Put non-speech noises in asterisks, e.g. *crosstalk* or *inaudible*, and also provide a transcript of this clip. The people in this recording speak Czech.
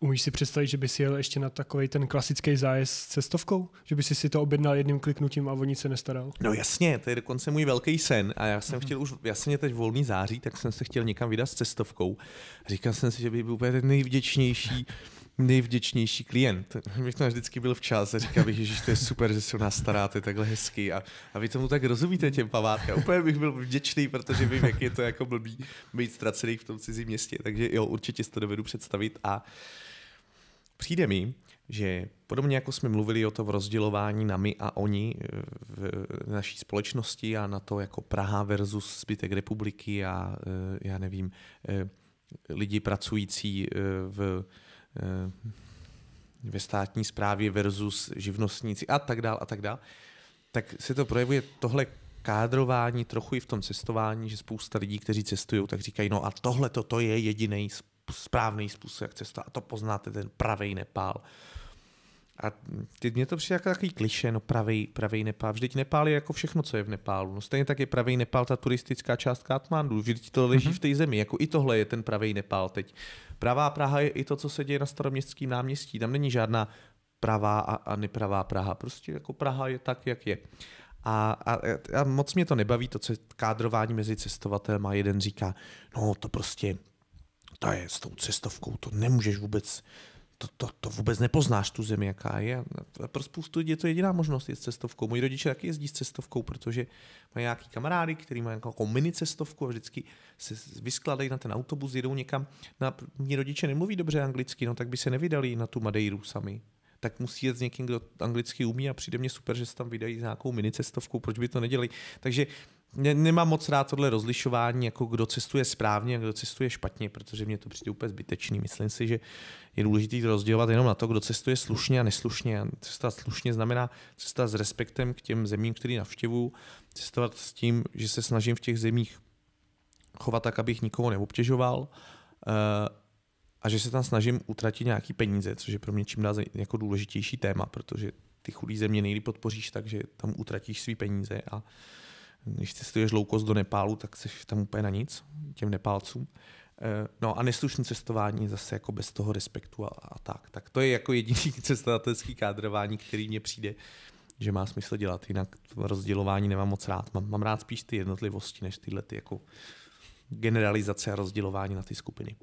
Umíš si představit, že bys jel ještě na takový ten klasický zájezd s cestovkou? Že bys si to objednal jedním kliknutím a o nic se nestaral? No jasně, to je dokonce můj velký sen a já jsem mm-hmm. chtěl už, jasně teď volný září, tak jsem se chtěl někam vydat s cestovkou. Říkal jsem si, že by byl úplně ten nejvděčnější nejvděčnější klient. mě to vždycky byl včas a říkal bych, že to je super, že se o nás staráte takhle hezky a, a vy tomu tak rozumíte těm památkám. Úplně bych byl vděčný, protože vím, jak je to jako blbý být ztracený v tom cizím městě. Takže jo, určitě si to dovedu představit a přijde mi, že podobně jako jsme mluvili o tom rozdělování na my a oni v naší společnosti a na to jako Praha versus zbytek republiky a e, já nevím, e, lidi pracující e, v Eh, ve státní správě versus živnostníci a tak dál a tak dál, tak se to projevuje tohle kádrování trochu i v tom cestování, že spousta lidí, kteří cestují, tak říkají, no a tohle to je jediný správný způsob, jak cestovat. A to poznáte, ten pravý Nepál. A ty, mě to přijde jako takový kliše, no pravý, pravý Nepál. Vždyť Nepál je jako všechno, co je v Nepálu. No stejně tak je pravý Nepál ta turistická část Katmandu. Vždyť to leží mm-hmm. v té zemi. Jako i tohle je ten pravý Nepál teď. Pravá Praha je i to, co se děje na staroměstském náměstí. Tam není žádná pravá a, a nepravá Praha. Prostě jako Praha je tak, jak je. A, a, a moc mě to nebaví, to co je kádrování mezi cestovatelem a jeden říká, no to prostě, to je s tou cestovkou, to nemůžeš vůbec to, to, to vůbec nepoznáš tu zemi, jaká je. Pro spoustu lidí je to jediná možnost jet s cestovkou. Moji rodiče taky jezdí s cestovkou, protože mají nějaký kamarády, který mají jako mini cestovku a vždycky se vyskladají na ten autobus, jedou někam. No a mě rodiče nemluví dobře anglicky, no tak by se nevydali na tu Madeiru sami. Tak musí jet s někým, kdo anglicky umí a přijde mě super, že se tam vydají s nějakou mini cestovkou, proč by to nedělali. Takže ne, nemám moc rád tohle rozlišování, jako kdo cestuje správně a kdo cestuje špatně, protože mě to přijde úplně zbytečný. Myslím si, že je důležité to rozdělovat jenom na to, kdo cestuje slušně a neslušně. Cesta slušně znamená cesta s respektem k těm zemím, které navštěvuju, cestovat s tím, že se snažím v těch zemích chovat tak, abych nikoho neobtěžoval eh, a že se tam snažím utratit nějaký peníze, což je pro mě čím dál jako důležitější téma, protože ty chudé země nejlíp podpoříš tak, že tam utratíš své peníze a když cestuješ loukost do Nepálu, tak jsi tam úplně na nic, těm Nepálcům. Eh, no a neslušné cestování zase jako bez toho respektu a, a tak. Tak to je jako jediný *laughs* cestovatelský kádrování, který mně přijde, že má smysl dělat. Jinak rozdělování nemám moc rád. Mám, mám rád spíš ty jednotlivosti, než tyhle ty jako generalizace a rozdělování na ty skupiny.